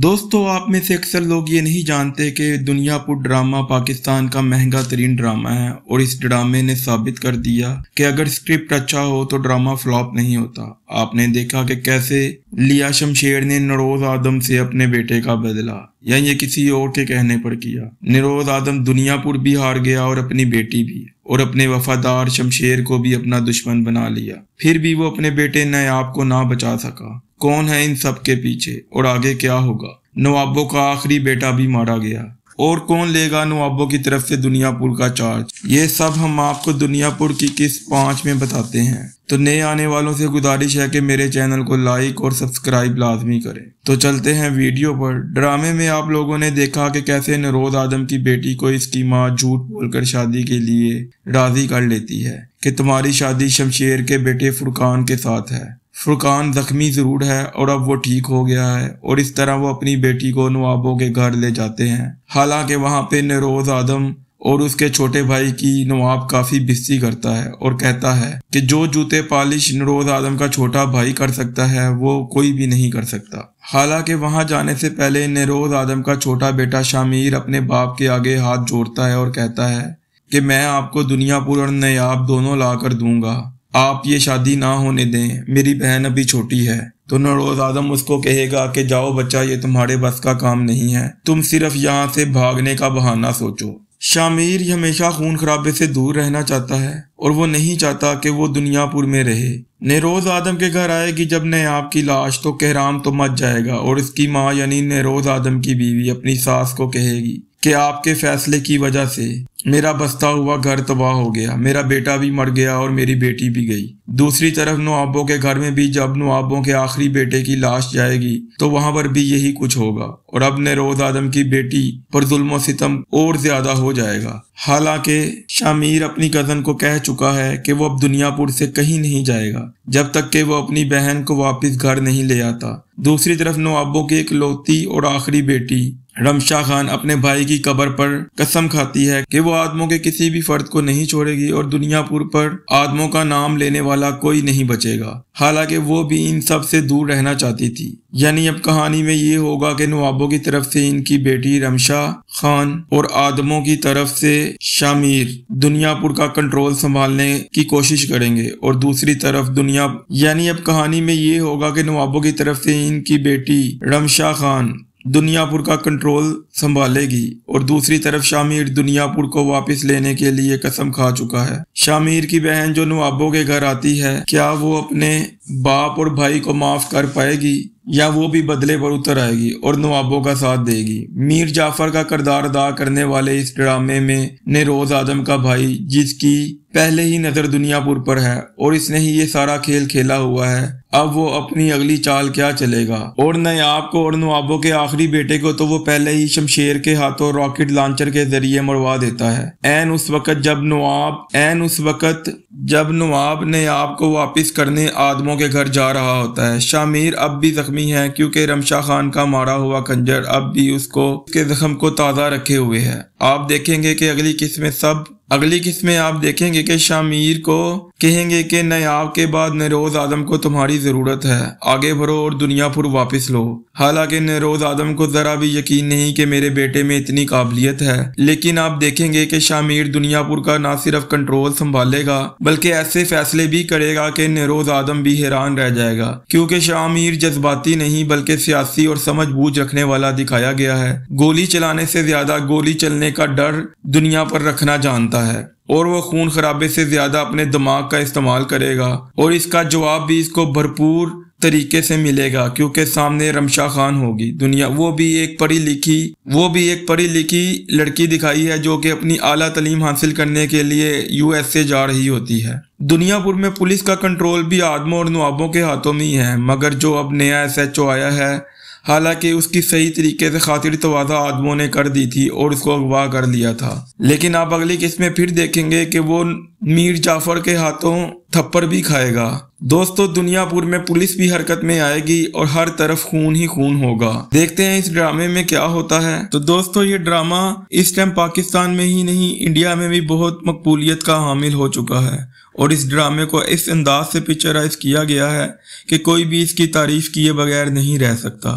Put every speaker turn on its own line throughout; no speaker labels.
दोस्तों आप में से अक्सर लोग ये नहीं जानते कि दुनियापुर ड्रामा पाकिस्तान का महंगा तरीन ड्रामा है और इस ड्रामे ने साबित कर दिया कि अगर स्क्रिप्ट अच्छा हो तो ड्रामा फ्लॉप नहीं होता आपने देखा कि कैसे लिया शमशेर ने नरोज आदम से अपने बेटे का बदला या ये किसी और के कहने पर किया निरोज आदम दुनियापुर भी हार गया और अपनी बेटी भी और अपने वफादार शमशेर को भी अपना दुश्मन बना लिया फिर भी वो अपने बेटे आप को ना बचा सका कौन है इन सब के पीछे और आगे क्या होगा नवाबों का आखिरी बेटा भी मारा गया और कौन लेगा नवाबों की तरफ से दुनियापुर का चार्ज ये सब हम आपको दुनियापुर की किस पांच में बताते हैं तो नए आने वालों से गुजारिश है कि मेरे चैनल को लाइक और सब्सक्राइब लाजमी करें तो चलते हैं वीडियो पर ड्रामे में आप लोगों ने देखा कि कैसे नरोज आदम की बेटी को इसकी माँ झूठ बोलकर शादी के लिए राजी कर लेती है कि तुम्हारी शादी शमशेर के बेटे फुरकान के साथ है फुरकान ज़ख्मी ज़रूर है और अब वो ठीक हो गया है और इस तरह वो अपनी बेटी को नवाबों के घर ले जाते हैं हालांकि वहाँ पे नरोज़ आदम और उसके छोटे भाई की नवाब काफ़ी बिस्सी करता है और कहता है कि जो जूते पालिश नरोज़ आदम का छोटा भाई कर सकता है वो कोई भी नहीं कर सकता हालांकि वहां जाने से पहले नरोज़ आदम का छोटा बेटा शामिर अपने बाप के आगे हाथ जोड़ता है और कहता है कि मैं आपको दुनिया पूर्ण नयाब दोनों ला कर दूंगा आप ये शादी ना होने दें मेरी बहन अभी छोटी है तो नरोज आजम उसको कहेगा कि जाओ बच्चा ये तुम्हारे बस का काम नहीं है तुम सिर्फ यहाँ से भागने का बहाना सोचो शामिर हमेशा खून खराबे से दूर रहना चाहता है और वो नहीं चाहता कि वो दुनियापुर में रहे नरोज आदम के घर आएगी जब नयाब की लाश तो कहराम तो मच जाएगा और इसकी माँ यानी नरोज आदम की बीवी अपनी सास को कहेगी कि आपके फैसले की वजह से मेरा बसता हुआ घर तबाह हो गया मेरा बेटा भी मर गया और मेरी बेटी भी गई दूसरी तरफ नवाबों के घर में भी जब नवाबों के आखिरी बेटे की लाश जाएगी तो वहां पर भी यही कुछ होगा और अब नरोज आदम की बेटी पर जुल्मो सितम और ज्यादा हो जाएगा हालांकि शामीर अपनी कजन को कह चुका है कि वो अब दुनियापुर से कहीं नहीं जाएगा जब तक कि वो अपनी बहन को वापस घर नहीं ले आता दूसरी तरफ नवाबों की इकलौती और आखिरी बेटी रमशा खान अपने भाई की कबर पर कसम खाती है कि वो वो आदमों के किसी भी फर्द को नहीं छोड़ेगी और दुनिया पुर पर आदमों का नाम लेने वाला कोई नहीं बचेगा हालांकि वो भी इन सब से दूर रहना चाहती थी यानी अब कहानी में ये होगा कि नवाबों की तरफ से इनकी बेटी रमशा खान और आदमों की तरफ से शामिर दुनियापुर का कंट्रोल संभालने की कोशिश करेंगे और दूसरी तरफ दुनिया यानी अब कहानी में ये होगा कि नवाबों की तरफ से इनकी बेटी रमशा खान दुनियापुर का कंट्रोल संभालेगी और दूसरी तरफ शामिर दुनियापुर को वापस लेने के लिए कसम खा चुका है शामिर की बहन जो नवाबों के घर आती है क्या वो अपने बाप और भाई को माफ कर पाएगी या वो भी बदले पर उतर आएगी और नवाबों का साथ देगी मीर जाफर का किरदार अदा करने वाले इस ड्रामे में निरोज आदम का भाई जिसकी पहले ही नज़र दुनियापुर पर है और इसने ही ये सारा खेल खेला हुआ है अब वो अपनी अगली चाल क्या चलेगा और नयाब को और नवाबों के आखिरी बेटे को तो वो पहले ही शमशेर के हाथों रॉकेट लॉन्चर के जरिए मरवा देता है एन उस वक़्त जब नवाब एन उस वक़्त जब नवाब नयाब को वापिस करने आदमों गुलामों के घर जा रहा होता है शामिर अब भी जख्मी है क्योंकि रमशा खान का मारा हुआ खंजर अब भी उसको उसके जख्म को ताज़ा रखे हुए है आप देखेंगे कि अगली किस्म सब अगली किस्म आप देखेंगे कि शामिर को कहेंगे कि नयाब के बाद नरोज आदम को तुम्हारी ज़रूरत है आगे बढ़ो और दुनियापुर वापस लो हालांकि नरोज आदम को ज़रा भी यकीन नहीं कि मेरे बेटे में इतनी काबिलियत है लेकिन आप देखेंगे कि शामिर दुनियापुर का ना सिर्फ कंट्रोल संभालेगा बल्कि ऐसे फैसले भी करेगा कि नरोज आदम भी हैरान रह जाएगा क्योंकि शामिर जज्बाती नहीं बल्कि सियासी और समझ बूझ रखने वाला दिखाया गया है गोली चलाने से ज्यादा गोली चलने का डर दुनिया पर रखना जानता है और वह खून खराबे से ज्यादा अपने दिमाग का इस्तेमाल करेगा और इसका जवाब भी इसको भरपूर तरीके से मिलेगा क्योंकि सामने रमशा खान होगी दुनिया वो भी एक पढ़ी लिखी वो भी एक पढ़ी लिखी लड़की दिखाई है जो कि अपनी आला तलीम हासिल करने के लिए यूएसए जा रही होती है दुनियापुर में पुलिस का कंट्रोल भी आदमों और नवाबों के हाथों में ही है मगर जो अब नया एस एच ओ आया है हालांकि उसकी सही तरीके से खातिर तोज़ा आदमों ने कर दी थी और उसको अगवा कर लिया था लेकिन आप अगली किस्त में फिर देखेंगे कि वो मीर जाफर के हाथों थप्पड़ भी खाएगा दोस्तों दुनियापुर में पुलिस भी हरकत में आएगी और हर तरफ खून ही खून होगा देखते हैं इस ड्रामे में क्या होता है तो दोस्तों ये ड्रामा इस टाइम पाकिस्तान में ही नहीं इंडिया में भी बहुत मकबूलियत का हामिल हो चुका है और इस ड्रामे को इस अंदाज से पिक्चराइज किया गया है कि कोई भी इसकी तारीफ किए बगैर नहीं रह सकता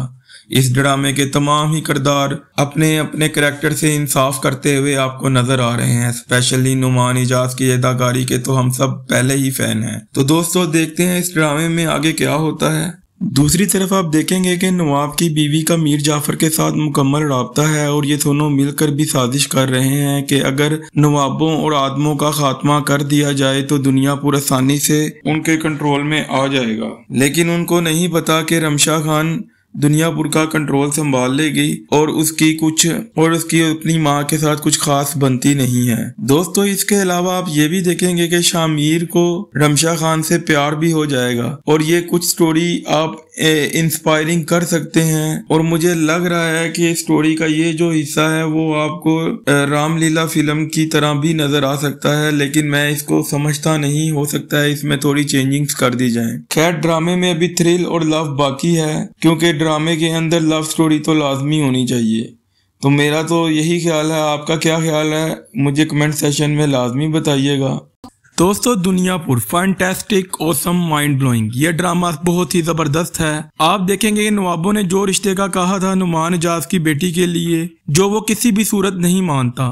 इस ड्रामे के तमाम ही किरदार अपने अपने करेक्टर से इंसाफ करते हुए आपको नजर आ रहे हैं स्पेशली नुमान इजाज की अदाकारी के तो हम सब पहले ही फैन हैं तो दोस्तों देखते हैं इस ड्रामे में आगे क्या होता है दूसरी तरफ आप देखेंगे कि नवाब की बीवी का मीर जाफर के साथ मुकम्मल रबता है और ये दोनों मिलकर भी साजिश कर रहे हैं कि अगर नवाबों और आदमों का खात्मा कर दिया जाए तो दुनिया पूरा आसानी से उनके कंट्रोल में आ जाएगा लेकिन उनको नहीं पता कि रमशा खान दुनियापुर का कंट्रोल संभाल लेगी और उसकी कुछ और उसकी अपनी माँ के साथ कुछ खास बनती नहीं है दोस्तों इसके अलावा आप ये भी देखेंगे कि शामीर को रमशा खान से प्यार भी हो जाएगा और ये कुछ स्टोरी आप इंस्पायरिंग कर सकते हैं और मुझे लग रहा है कि स्टोरी का ये जो हिस्सा है वो आपको रामलीला फिल्म की तरह भी नजर आ सकता है लेकिन मैं इसको समझता नहीं हो सकता है इसमें थोड़ी चेंजिंग्स कर दी जाए खैर ड्रामे में अभी थ्रिल और लव बाकी है क्योंकि ड्रामे के अंदर लव स्टोरी तो लाजमी होनी चाहिए तो मेरा तो यही ख्याल है आपका क्या ख्याल है मुझे कमेंट सेशन में लाजमी बताइएगा दोस्तों पुर फैंटेस्टिक ओसम माइंड ब्लोइंग ये ड्रामा बहुत ही ज़बरदस्त है आप देखेंगे कि नवाबों ने जो रिश्ते का कहा था नुमान एजाज की बेटी के लिए जो वो किसी भी सूरत नहीं मानता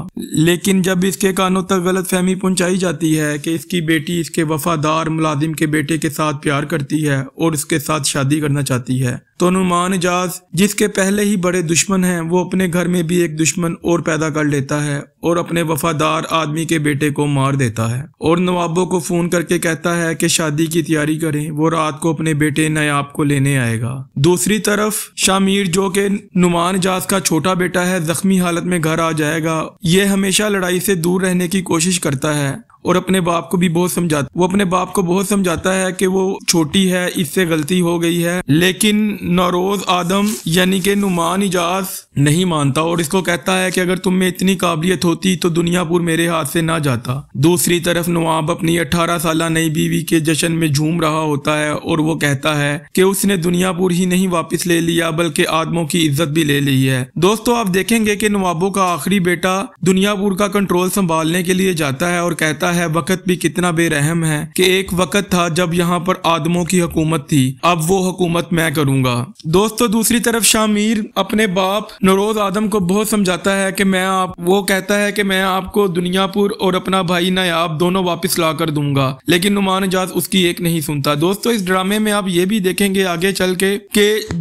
लेकिन जब इसके कानों तक गलत फहमी पहुंचाई जाती है कि इसकी बेटी इसके वफादार मुलाजिम के बेटे के साथ प्यार करती है और इसके साथ शादी करना चाहती है तो नुमान जाज जिसके पहले ही बड़े दुश्मन हैं वो अपने घर में भी एक दुश्मन और पैदा कर लेता है और अपने वफादार आदमी के बेटे को मार देता है और नवाबों को फोन करके कहता है कि शादी की तैयारी करें वो रात को अपने बेटे नयाब को लेने आएगा दूसरी तरफ शामिर जो कि नुमान जाज का छोटा बेटा है जख्मी हालत में घर आ जाएगा ये हमेशा लड़ाई से दूर रहने की कोशिश करता है और अपने बाप को भी बहुत समझाता वो अपने बाप को बहुत समझाता है कि वो छोटी है इससे गलती हो गई है लेकिन नरोज आदम यानी के नुमान इजाज नहीं मानता और इसको कहता है कि अगर तुम में इतनी काबिलियत होती तो दुनियापुर मेरे हाथ से ना जाता दूसरी तरफ नवाब अपनी अठारह साल नई बीवी के जश्न में झूम रहा होता है और वो कहता है कि उसने दुनियापुर ही नहीं वापस ले लिया बल्कि आदमों की इज्जत भी ले ली है दोस्तों आप देखेंगे कि नवाबों का आखिरी बेटा दुनियापुर का कंट्रोल संभालने के लिए जाता है और कहता है है वक़्त भी कितना बेरहम है कि एक वक़्त था जब यहाँ पर आदमों की हुकूमत थी अब वो हुकूमत मैं करूँगा दोस्तों दूसरी तरफ शामिर अपने बाप नरोज आदम को बहुत समझाता है कि मैं आप वो कहता है कि मैं आपको दुनियापुर और अपना भाई नायाब दोनों वापस ला कर दूंगा लेकिन नुमान एजाज उसकी एक नहीं सुनता दोस्तों इस ड्रामे में आप ये भी देखेंगे आगे चल के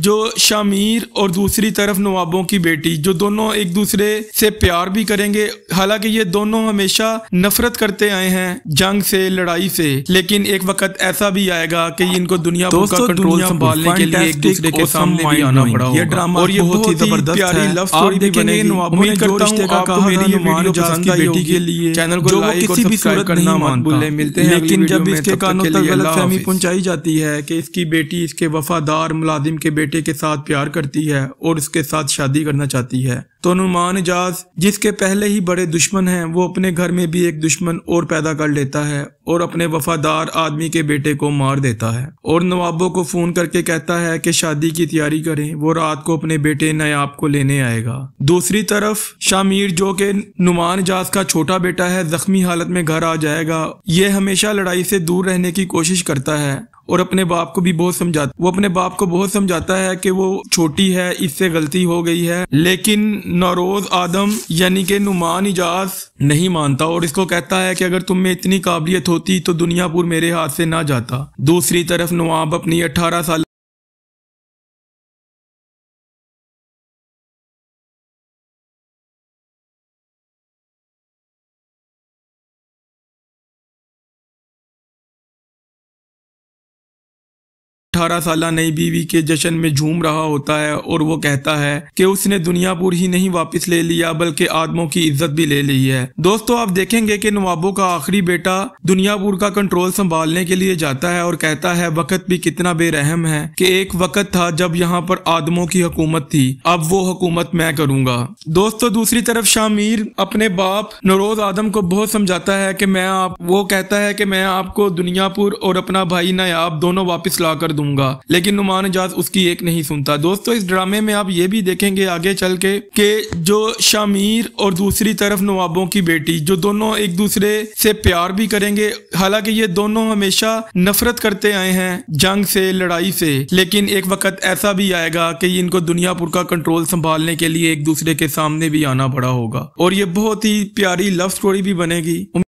जो शामिर और दूसरी तरफ नवाबों की बेटी जो दोनों एक दूसरे से प्यार भी करेंगे हालांकि ये दोनों हमेशा नफरत करते आए आए हैं जंग से लड़ाई से लेकिन एक वक्त ऐसा भी आएगा कि इनको दुनिया का कंट्रोल संभालने के लिए एक दूसरे के सामने भी आना पड़ा ये ड्रामा और ये बहुत ही जबरदस्त है लव स्टोरी भी बनेगी उम्मीद करता हूं आपको मेरी ये वीडियो पसंद आई होगी के लिए चैनल को लाइक और सब्सक्राइब करना मत भूलें मिलते हैं लेकिन जब इसके कानों तक गलतफहमी पहुंचाई जाती है कि इसकी बेटी इसके वफादार मुलाजिम के बेटे के साथ प्यार करती है और उसके साथ शादी करना चाहती है तो नुमान जाज जिसके पहले ही बड़े दुश्मन हैं वो अपने घर में भी एक दुश्मन और पैदा कर लेता है और अपने वफादार आदमी के बेटे को मार देता है और नवाबों को फोन करके कहता है कि शादी की तैयारी करें वो रात को अपने बेटे नयाब को लेने आएगा दूसरी तरफ शामिर जो कि नुमान जाज का छोटा बेटा है जख्मी हालत में घर आ जाएगा ये हमेशा लड़ाई से दूर रहने की कोशिश करता है और अपने बाप को भी बहुत समझाता वो अपने बाप को बहुत समझाता है कि वो छोटी है इससे गलती हो गई है लेकिन नरोज आदम यानी के नुमान इजाज नहीं मानता और इसको कहता है कि अगर तुम में इतनी काबिलियत होती तो दुनियापुर मेरे हाथ से ना जाता दूसरी तरफ नवाब अपनी अठारह साल अठारह साल नई बीवी के जश्न में झूम रहा होता है और वो कहता है कि उसने दुनियापुर ही नहीं वापस ले लिया बल्कि आदमों की इज्जत भी ले ली है दोस्तों आप देखेंगे कि नवाबों का आखिरी बेटा दुनियापुर का कंट्रोल संभालने के लिए जाता है और कहता है वक्त भी कितना बेरहम है कि एक वक्त था जब यहाँ पर आदमों की हुकूमत थी अब वो हुकूमत मैं करूँगा दोस्तों दूसरी तरफ शामिर अपने बाप नरोज आदम को बहुत समझाता है की मैं आप वो कहता है की मैं आपको दुनियापुर और अपना भाई नायाब दोनों वापिस ला कर दूंगा रहूंगा लेकिन नुमान एजाज उसकी एक नहीं सुनता दोस्तों इस ड्रामे में आप ये भी देखेंगे आगे चल के के जो शामीर और दूसरी तरफ नवाबों की बेटी जो दोनों एक दूसरे से प्यार भी करेंगे हालांकि ये दोनों हमेशा नफरत करते आए हैं जंग से लड़ाई से लेकिन एक वक्त ऐसा भी आएगा कि इनको दुनिया दुनियापुर का कंट्रोल संभालने के लिए एक दूसरे के सामने भी आना पड़ा होगा और ये बहुत ही प्यारी लव स्टोरी भी बनेगी